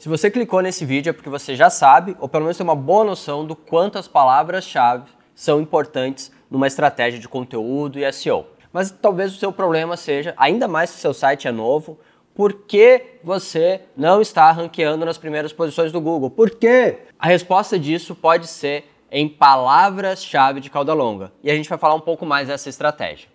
Se você clicou nesse vídeo é porque você já sabe, ou pelo menos tem uma boa noção do quanto as palavras-chave são importantes numa estratégia de conteúdo e SEO. Mas talvez o seu problema seja, ainda mais se seu site é novo, por que você não está ranqueando nas primeiras posições do Google? Por quê? A resposta disso pode ser em palavras-chave de cauda longa. E a gente vai falar um pouco mais dessa estratégia.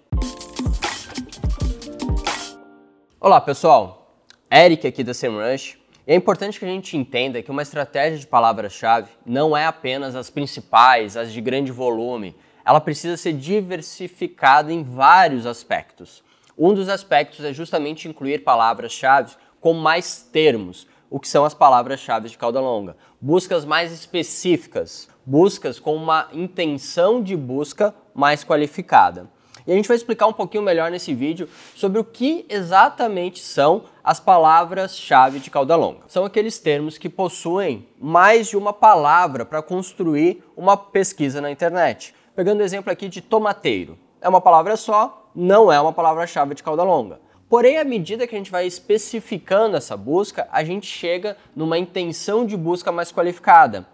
Olá, pessoal. Eric aqui da SEMrush. E é importante que a gente entenda que uma estratégia de palavras-chave não é apenas as principais, as de grande volume. Ela precisa ser diversificada em vários aspectos. Um dos aspectos é justamente incluir palavras-chave com mais termos, o que são as palavras-chave de cauda longa. Buscas mais específicas, buscas com uma intenção de busca mais qualificada. E a gente vai explicar um pouquinho melhor nesse vídeo sobre o que exatamente são as palavras-chave de cauda longa. São aqueles termos que possuem mais de uma palavra para construir uma pesquisa na internet. Pegando o exemplo aqui de tomateiro. É uma palavra só, não é uma palavra-chave de cauda longa. Porém, à medida que a gente vai especificando essa busca, a gente chega numa intenção de busca mais qualificada,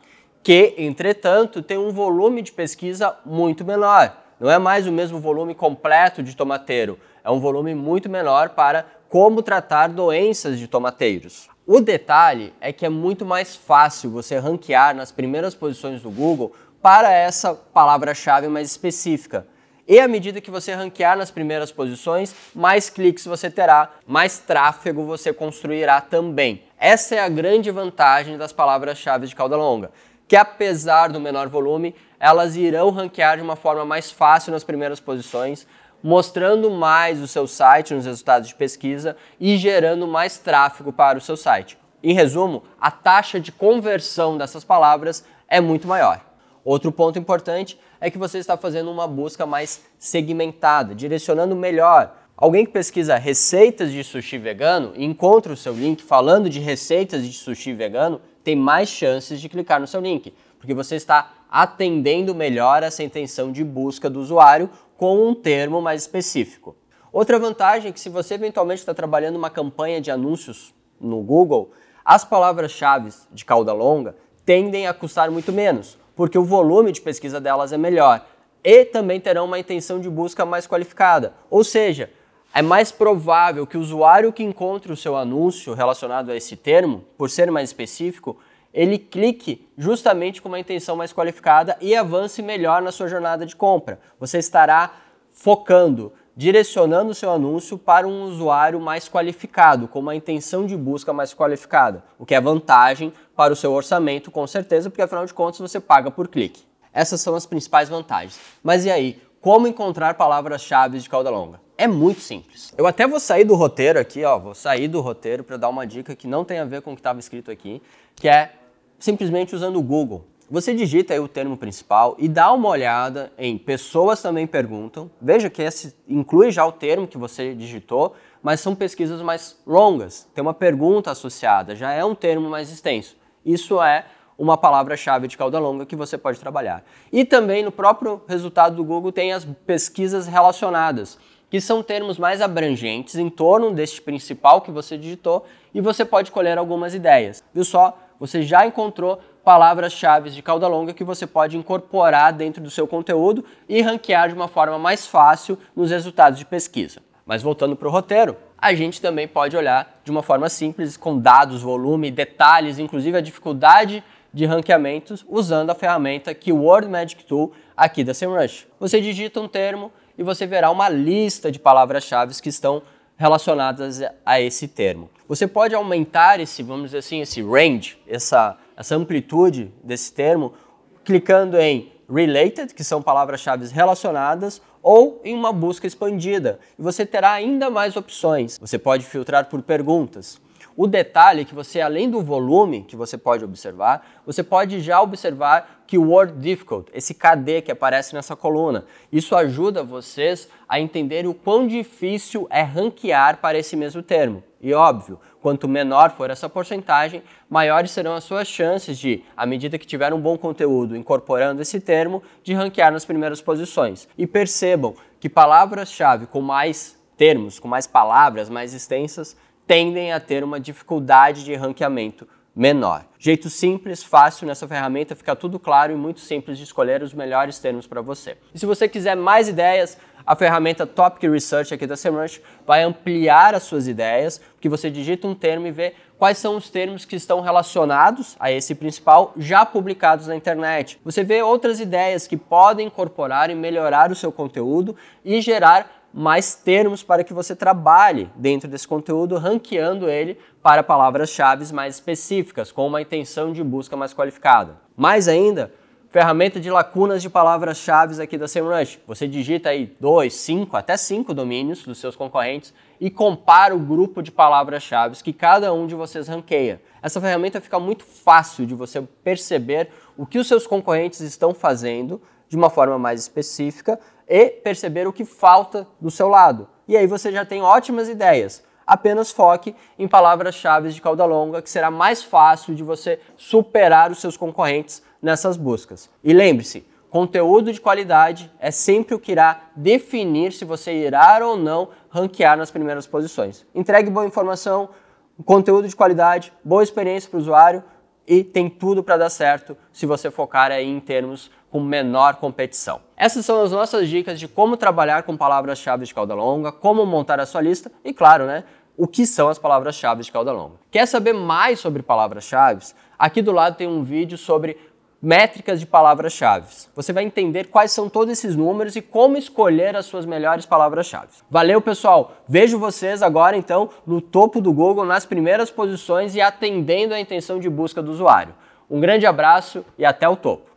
que, entretanto, tem um volume de pesquisa muito menor. Não é mais o mesmo volume completo de tomateiro, é um volume muito menor para como tratar doenças de tomateiros. O detalhe é que é muito mais fácil você ranquear nas primeiras posições do Google para essa palavra-chave mais específica. E à medida que você ranquear nas primeiras posições, mais cliques você terá, mais tráfego você construirá também. Essa é a grande vantagem das palavras-chave de cauda longa, que apesar do menor volume, elas irão ranquear de uma forma mais fácil nas primeiras posições, mostrando mais o seu site nos resultados de pesquisa e gerando mais tráfego para o seu site. Em resumo, a taxa de conversão dessas palavras é muito maior. Outro ponto importante é que você está fazendo uma busca mais segmentada, direcionando melhor. Alguém que pesquisa receitas de sushi vegano e encontra o seu link falando de receitas de sushi vegano tem mais chances de clicar no seu link, porque você está atendendo melhor essa intenção de busca do usuário com um termo mais específico. Outra vantagem é que se você eventualmente está trabalhando uma campanha de anúncios no Google, as palavras-chave de cauda longa tendem a custar muito menos, porque o volume de pesquisa delas é melhor e também terão uma intenção de busca mais qualificada. Ou seja, é mais provável que o usuário que encontre o seu anúncio relacionado a esse termo, por ser mais específico, ele clique justamente com uma intenção mais qualificada e avance melhor na sua jornada de compra. Você estará focando, direcionando o seu anúncio para um usuário mais qualificado, com uma intenção de busca mais qualificada, o que é vantagem para o seu orçamento, com certeza, porque afinal de contas você paga por clique. Essas são as principais vantagens. Mas e aí, como encontrar palavras-chave de cauda longa? É muito simples. Eu até vou sair do roteiro aqui, ó, vou sair do roteiro para dar uma dica que não tem a ver com o que estava escrito aqui, que é simplesmente usando o Google. Você digita aí o termo principal e dá uma olhada em pessoas também perguntam. Veja que esse inclui já o termo que você digitou, mas são pesquisas mais longas. Tem uma pergunta associada, já é um termo mais extenso. Isso é uma palavra-chave de cauda longa que você pode trabalhar. E também no próprio resultado do Google tem as pesquisas relacionadas, que são termos mais abrangentes em torno deste principal que você digitou e você pode colher algumas ideias. Viu só? você já encontrou palavras-chave de cauda longa que você pode incorporar dentro do seu conteúdo e ranquear de uma forma mais fácil nos resultados de pesquisa. Mas voltando para o roteiro, a gente também pode olhar de uma forma simples, com dados, volume, detalhes, inclusive a dificuldade de ranqueamentos usando a ferramenta Keyword Magic Tool aqui da SEMrush. Você digita um termo e você verá uma lista de palavras-chave que estão relacionadas a esse termo. Você pode aumentar esse, vamos dizer assim, esse range, essa, essa amplitude desse termo, clicando em related, que são palavras-chave relacionadas, ou em uma busca expandida. E você terá ainda mais opções. Você pode filtrar por perguntas. O detalhe é que você, além do volume que você pode observar, você pode já observar que o word difficult, esse KD que aparece nessa coluna, isso ajuda vocês a entenderem o quão difícil é ranquear para esse mesmo termo. E óbvio, quanto menor for essa porcentagem, maiores serão as suas chances de, à medida que tiver um bom conteúdo incorporando esse termo, de ranquear nas primeiras posições. E percebam que palavras-chave com mais termos, com mais palavras mais extensas, tendem a ter uma dificuldade de ranqueamento menor. Jeito simples, fácil nessa ferramenta, fica tudo claro e muito simples de escolher os melhores termos para você. E se você quiser mais ideias, a ferramenta Topic Research aqui da SEMrush vai ampliar as suas ideias, porque você digita um termo e vê quais são os termos que estão relacionados a esse principal já publicados na internet. Você vê outras ideias que podem incorporar e melhorar o seu conteúdo e gerar mais termos para que você trabalhe dentro desse conteúdo, ranqueando ele para palavras-chave mais específicas, com uma intenção de busca mais qualificada. Mais ainda, ferramenta de lacunas de palavras-chave aqui da SEMrush. Você digita aí 2, 5, até 5 domínios dos seus concorrentes e compara o grupo de palavras-chave que cada um de vocês ranqueia. Essa ferramenta fica muito fácil de você perceber o que os seus concorrentes estão fazendo de uma forma mais específica e perceber o que falta do seu lado. E aí você já tem ótimas ideias. Apenas foque em palavras-chave de cauda longa, que será mais fácil de você superar os seus concorrentes nessas buscas. E lembre-se, conteúdo de qualidade é sempre o que irá definir se você irá ou não ranquear nas primeiras posições. Entregue boa informação, conteúdo de qualidade, boa experiência para o usuário, e tem tudo para dar certo se você focar aí em termos com menor competição. Essas são as nossas dicas de como trabalhar com palavras-chave de cauda longa, como montar a sua lista e, claro, né, o que são as palavras-chave de cauda longa. Quer saber mais sobre palavras-chave? Aqui do lado tem um vídeo sobre métricas de palavras-chave. Você vai entender quais são todos esses números e como escolher as suas melhores palavras-chave. Valeu, pessoal! Vejo vocês agora então no topo do Google, nas primeiras posições e atendendo à intenção de busca do usuário. Um grande abraço e até o topo!